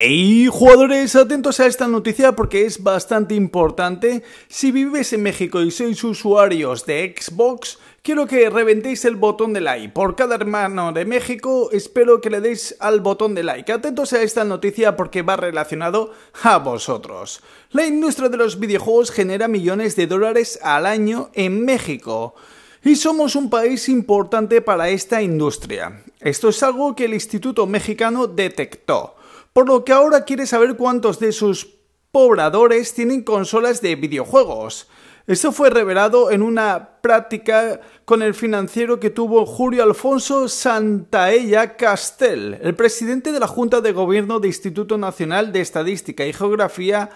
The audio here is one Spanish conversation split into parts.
Hey jugadores, atentos a esta noticia porque es bastante importante. Si vives en México y sois usuarios de Xbox, quiero que reventéis el botón de like. Por cada hermano de México, espero que le deis al botón de like. Atentos a esta noticia porque va relacionado a vosotros. La industria de los videojuegos genera millones de dólares al año en México y somos un país importante para esta industria. Esto es algo que el Instituto Mexicano detectó por lo que ahora quiere saber cuántos de sus pobladores tienen consolas de videojuegos. Esto fue revelado en una práctica con el financiero que tuvo Julio Alfonso Santaella Castel, el presidente de la Junta de Gobierno de Instituto Nacional de Estadística y Geografía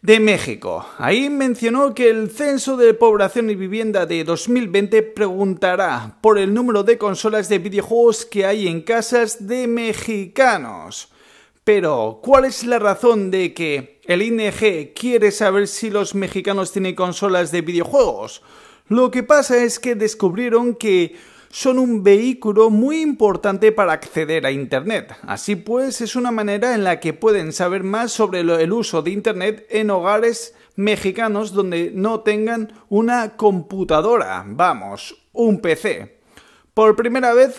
de México. Ahí mencionó que el Censo de Población y Vivienda de 2020 preguntará por el número de consolas de videojuegos que hay en casas de mexicanos. Pero, ¿cuál es la razón de que el ING quiere saber si los mexicanos tienen consolas de videojuegos? Lo que pasa es que descubrieron que son un vehículo muy importante para acceder a Internet. Así pues, es una manera en la que pueden saber más sobre el uso de Internet en hogares mexicanos donde no tengan una computadora, vamos, un PC. Por primera vez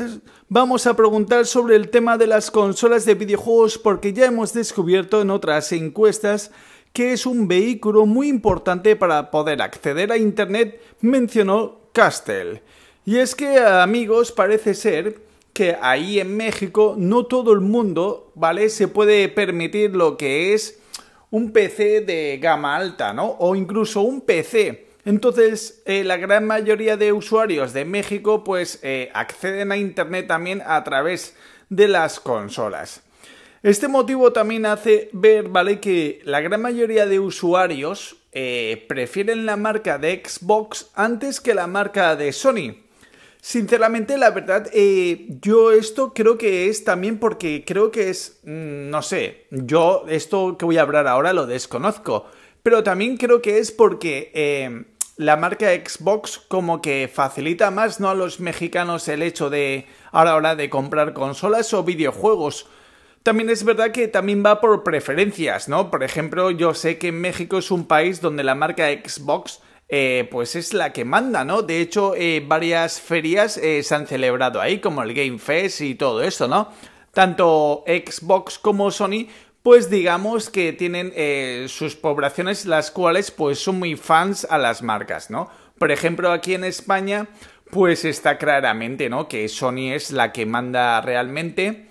vamos a preguntar sobre el tema de las consolas de videojuegos porque ya hemos descubierto en otras encuestas que es un vehículo muy importante para poder acceder a Internet, mencionó Castell. Y es que, amigos, parece ser que ahí en México no todo el mundo, ¿vale? Se puede permitir lo que es un PC de gama alta, ¿no? O incluso un PC entonces, eh, la gran mayoría de usuarios de México pues eh, acceden a Internet también a través de las consolas. Este motivo también hace ver, ¿vale? Que la gran mayoría de usuarios eh, prefieren la marca de Xbox antes que la marca de Sony. Sinceramente, la verdad, yo esto creo que es también porque creo que es, mm, no sé, yo esto que voy a hablar ahora lo desconozco, pero también creo que es porque la marca Xbox como que facilita más ¿no? a los mexicanos el hecho de ahora hora de comprar consolas o videojuegos. También es verdad que también va por preferencias, ¿no? Por ejemplo, yo sé que México es un país donde la marca Xbox eh, pues es la que manda, ¿no? De hecho, eh, varias ferias eh, se han celebrado ahí, como el Game Fest y todo eso, ¿no? Tanto Xbox como Sony pues digamos que tienen eh, sus poblaciones las cuales pues son muy fans a las marcas, ¿no? Por ejemplo, aquí en España, pues está claramente, ¿no? Que Sony es la que manda realmente.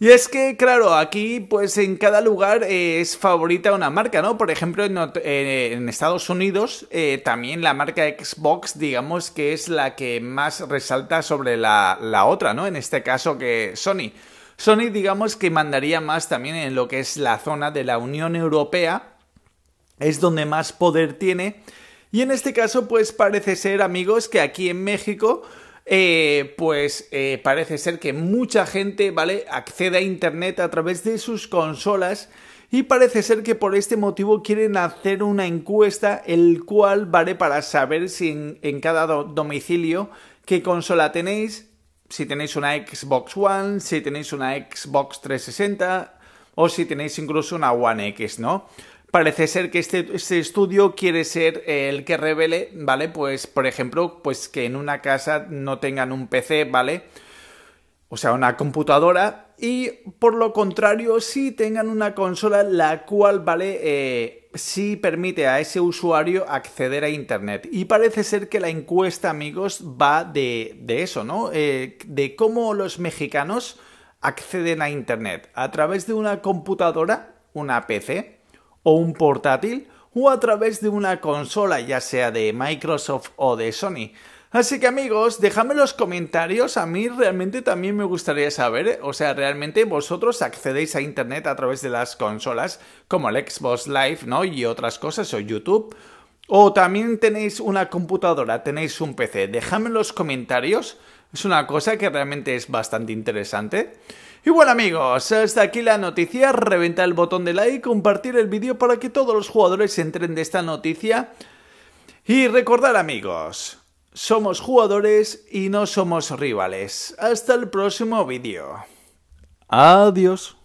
Y es que, claro, aquí pues en cada lugar eh, es favorita una marca, ¿no? Por ejemplo, en, eh, Estados Unidos también la marca Xbox, digamos que es la que más resalta sobre la, la otra, ¿no? En este caso que Sony. Sony digamos que mandaría más también en lo que es la zona de la Unión Europea, es donde más poder tiene. Y en este caso, pues parece ser, amigos, que aquí en México, eh, pues eh, parece ser que mucha gente, ¿vale? Accede a Internet a través de sus consolas y parece ser que por este motivo quieren hacer una encuesta, el cual, ¿vale? Para saber si en, cada domicilio qué consola tenéis, si tenéis una Xbox One, si tenéis una Xbox 360 o si tenéis incluso una One X, ¿no? Parece ser que este, este, estudio quiere ser el que revele, ¿vale? Pues, por ejemplo, pues que en una casa no tengan un PC, ¿vale? O sea, una computadora. Y por lo contrario, si tengan una consola la cual, ¿vale? Eh, si permite a ese usuario acceder a Internet. Y parece ser que la encuesta, amigos, va de, eso, ¿no? Eh, de cómo los mexicanos acceden a Internet. A través de una computadora, una PC o un portátil o a través de una consola, ya sea de Microsoft o de Sony. Así que amigos, dejadme los comentarios, a mí realmente también me gustaría saber, ¿eh? o sea, realmente vosotros accedéis a Internet a través de las consolas como el Xbox Live, ¿no? Y otras cosas, o YouTube. O también tenéis una computadora, tenéis un PC, dejadme en los comentarios, es una cosa que realmente es bastante interesante. Y bueno amigos, hasta aquí la noticia, reventa el botón de like, compartir el vídeo para que todos los jugadores entren de esta noticia. Y recordar amigos, somos jugadores y no somos rivales. Hasta el próximo vídeo. Adiós.